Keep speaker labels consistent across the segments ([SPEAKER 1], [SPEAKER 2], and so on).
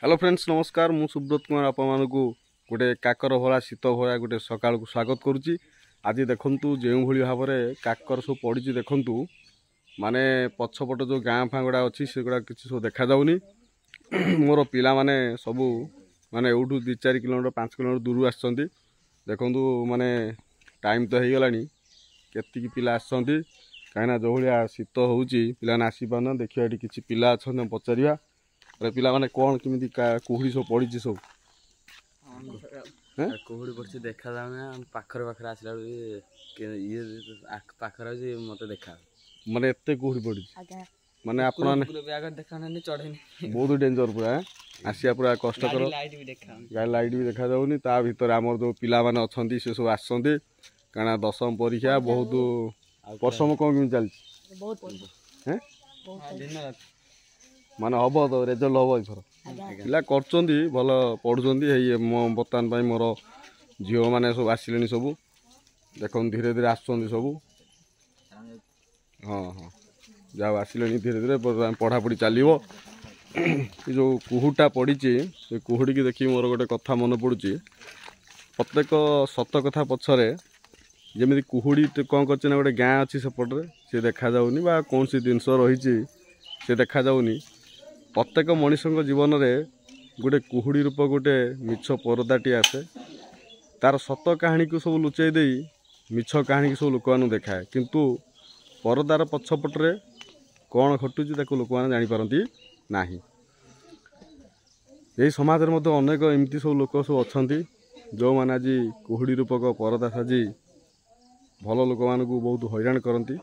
[SPEAKER 1] hello friends নমস্কার মু সুব্রত কুমার আপনার গোটে কাকর ভরা শীত ভরা গোটে সকাল স্বাগত করছি আজ দেখন্তু যেভাবে ভাবে কাকর সব পড়ছে দেখন্তু মানে পছপট যে গাঁ ফাঁ গুড়া অছি সেগুলা কিছু সব দেখা যাওনি মোর পিলা মানে সবু মানে এউঠু দুই চারি কিলোমিটার পাঁচ কিলোমিটার দূর আসছেন দেখন্তু মানে টাইম তো হয়ে গলানি কেতিকি পিলা আসছেন কিনা যেভাবে শীত হচ্ছে পিলা আসিপার না দেখিবা এটি কিছু পিলা অনেক পচারা ଆରେ ପିଲାମାନେ କ'ଣ କେମିତି କୁହୁଡ଼ି ସବୁ ପଡ଼ିଛି ସବୁ କୁହୁଡ଼ି ପଡ଼ିଛି ଦେଖାଯାଉନି ପାଖରେ ପାଖରେ ଆସିଲା ବେଳକୁ ଇଏ ପାଖରେ ଅଛି ମୋତେ ଦେଖା ମାନେ ଏତେ କୁହୁଡ଼ି ପଡ଼ିଛି ମାନେ ଆପଣ ଦେଖାଉନାହାନ୍ତି ଚଢ଼େଇନି ବହୁତ ଡେଞ୍ଜର ପୁରା ଆସିବା ପୁରା କଷ୍ଟକର ଲାଇଟ୍ ବି ଦେଖାଯାଉନି ତା ଭିତରେ ଆମର ଯେଉଁ ପିଲାମାନେ ଅଛନ୍ତି ସେ ସବୁ ଆସିଛନ୍ତି କାରଣ ଦଶମ ପରୀକ୍ଷା ବହୁତ ପରିଶ୍ରମ କ'ଣ କେମିତି ଚାଲିଛି ବହୁତ ମାନେ ହେବ ତ ରେଜଲ୍ଟ ହେବ ଏଥର ପିଲା କରୁଛନ୍ତି ଭଲ ପଢ଼ୁଛନ୍ତି ଏଇ ମୋ ବର୍ତ୍ତମାନ ପାଇଁ ମୋର ଝିଅମାନେ ସବୁ ଆସିଲେଣି ସବୁ ଦେଖନ୍ତୁ ଧୀରେ ଧୀରେ ଆସୁଛନ୍ତି ସବୁ ହଁ ହଁ ଯାହା ଆସିଲେଣି ଧୀରେ ଧୀରେ ପଢ଼ାପଢ଼ି ଚାଲିବ ଏ ଯେଉଁ କୁହୁଟା ପଡ଼ିଛି ସେ କୁହୁଡ଼ିକି ଦେଖିକି ମୋର ଗୋଟେ କଥା ମନେ ପଡ଼ୁଛି ପ୍ରତ୍ୟେକ ସତ କଥା ପଛରେ ଯେମିତି କୁହୁଡ଼ି କ'ଣ କରିଛି ନା ଗୋଟେ ଗାଁ ଅଛି ସେପଟରେ ସେ ଦେଖାଯାଉନି ବା କୌଣସି ଜିନିଷ ରହିଛି ସେ ଦେଖାଯାଉନି ପ୍ରତ୍ୟେକ ମଣିଷଙ୍କ ଜୀବନରେ ଗୋଟେ କୁହୁଡ଼ି ରୂପ ଗୋଟେ ମିଛ ପରଦାଟିଏ ଆସେ ତାର ସତ କାହାଣୀକୁ ସବୁ ଲୁଚାଇ ଦେଇ ମିଛ କାହାଣୀକୁ ସବୁ ଲୋକମାନଙ୍କୁ ଦେଖାଏ କିନ୍ତୁ ପରଦାର ପଛପଟରେ କ'ଣ ଘଟୁଛି ତାକୁ ଲୋକମାନେ ଜାଣିପାରନ୍ତି ନାହିଁ ଏହି ସମାଜରେ ମଧ୍ୟ ଅନେକ ଏମିତି ସବୁ ଲୋକ ସବୁ ଅଛନ୍ତି ଯେଉଁମାନେ ଆଜି କୁହୁଡ଼ି ରୂପକ ପରଦା ସାଜି ଭଲ ଲୋକମାନଙ୍କୁ ବହୁତ ହଇରାଣ କରନ୍ତି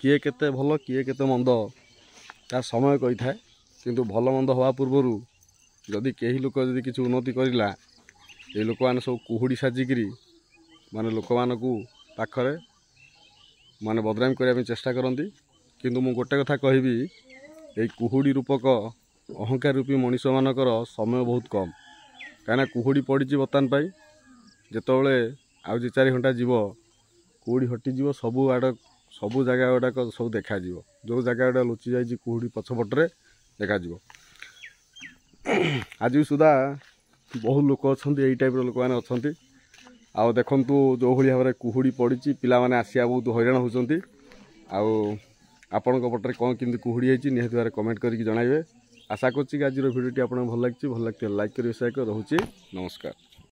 [SPEAKER 1] କିଏ କେତେ ଭଲ କିଏ କେତେ ମନ୍ଦ ତା ସମୟ କହିଥାଏ କିନ୍ତୁ ଭଲ ମନ୍ଦ ହେବା ପୂର୍ବରୁ ଯଦି କେହି ଲୋକ ଯଦି କିଛି ଉନ୍ନତି କରିଲା ଏ ଲୋକମାନେ ସବୁ କୁହୁଡ଼ି ସାଜିକିରି ମାନେ ଲୋକମାନଙ୍କୁ ପାଖରେ ମାନେ ବଦନାମ କରିବା ପାଇଁ ଚେଷ୍ଟା କରନ୍ତି କିନ୍ତୁ ମୁଁ ଗୋଟେ କଥା କହିବି ଏଇ କୁହୁଡ଼ି ରୂପକ ଅହଙ୍କାର ରୂପୀ ମଣିଷମାନଙ୍କର ସମୟ ବହୁତ କମ୍ କାହିଁକିନା କୁହୁଡ଼ି ପଡ଼ିଛି ବର୍ତ୍ତମାନ ପାଇଁ ଯେତେବେଳେ ଆଉ ଦୁଇ ଚାରି ଘଣ୍ଟା ଯିବ କୁହୁଡ଼ି ହଟିଯିବ ସବୁ ଆଡ଼ ସବୁ ଜାଗା ଗୁଡ଼ାକ ସବୁ ଦେଖାଯିବ ଯେଉଁ ଜାଗା ଗୁଡ଼ା ଲୁଚି ଯାଇଛି କୁହୁଡ଼ି ପଛପଟରେ ଦେଖାଯିବ ଆଜି ସୁଦ୍ଧା ବହୁତ ଲୋକ ଅଛନ୍ତି ଏଇ ଟାଇପ୍ର ଲୋକମାନେ ଅଛନ୍ତି ଆଉ ଦେଖନ୍ତୁ ଯେଉଁଭଳି ଭାବରେ କୁହୁଡ଼ି ପଡ଼ିଛି ପିଲାମାନେ ଆସିବା ବହୁତ ହଇରାଣ ହେଉଛନ୍ତି ଆଉ ଆପଣଙ୍କ ପଟରେ କ'ଣ କେମିତି କୁହୁଡ଼ି ହେଇଛି ନିହାତି ଭାବରେ କମେଣ୍ଟ କରିକି ଜଣାଇବେ ଆଶା କରୁଛି କି ଆଜିର ଭିଡ଼ିଓଟି ଆପଣଙ୍କୁ ଭଲ ଲାଗିଛି ଭଲ ଲାଗିଥିଲେ ଲାଇକ୍ କରିବେ ସେୟାର ରହୁଛି ନମସ୍କାର